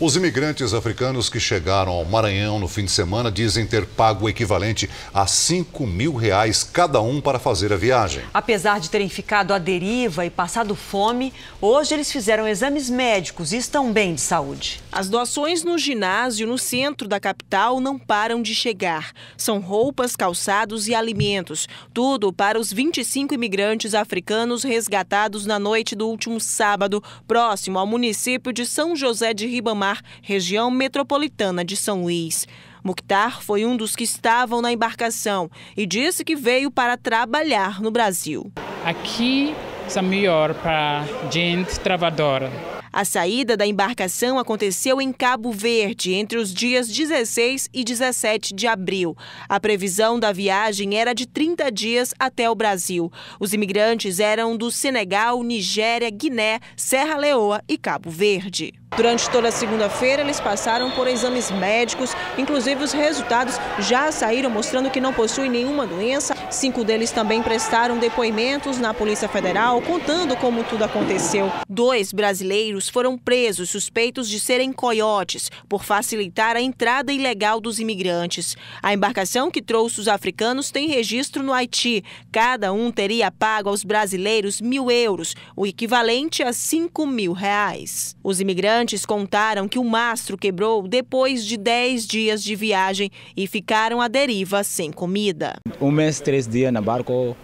Os imigrantes africanos que chegaram ao Maranhão no fim de semana dizem ter pago o equivalente a 5 mil reais cada um para fazer a viagem. Apesar de terem ficado à deriva e passado fome, hoje eles fizeram exames médicos e estão bem de saúde. As doações no ginásio, no centro da capital, não param de chegar. São roupas, calçados e alimentos. Tudo para os 25 imigrantes africanos resgatados na noite do último sábado, próximo ao município de São José de Ribamar região metropolitana de São Luís. Mukhtar foi um dos que estavam na embarcação e disse que veio para trabalhar no Brasil. Aqui é melhor para gente trabalhadora. A saída da embarcação aconteceu em Cabo Verde entre os dias 16 e 17 de abril. A previsão da viagem era de 30 dias até o Brasil. Os imigrantes eram do Senegal, Nigéria, Guiné, Serra Leoa e Cabo Verde. Durante toda a segunda-feira, eles passaram por exames médicos, inclusive os resultados já saíram mostrando que não possuem nenhuma doença. Cinco deles também prestaram depoimentos na Polícia Federal, contando como tudo aconteceu. Dois brasileiros foram presos suspeitos de serem coiotes por facilitar a entrada ilegal dos imigrantes. A embarcação que trouxe os africanos tem registro no Haiti. Cada um teria pago aos brasileiros mil euros, o equivalente a cinco mil reais. Os imigrantes Viajantes contaram que o mastro quebrou depois de 10 dias de viagem e ficaram à deriva sem comida. Um mês, três dias no barco.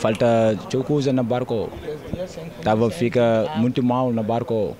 Falta coisa no barco. Tava, fica muito mal no barco.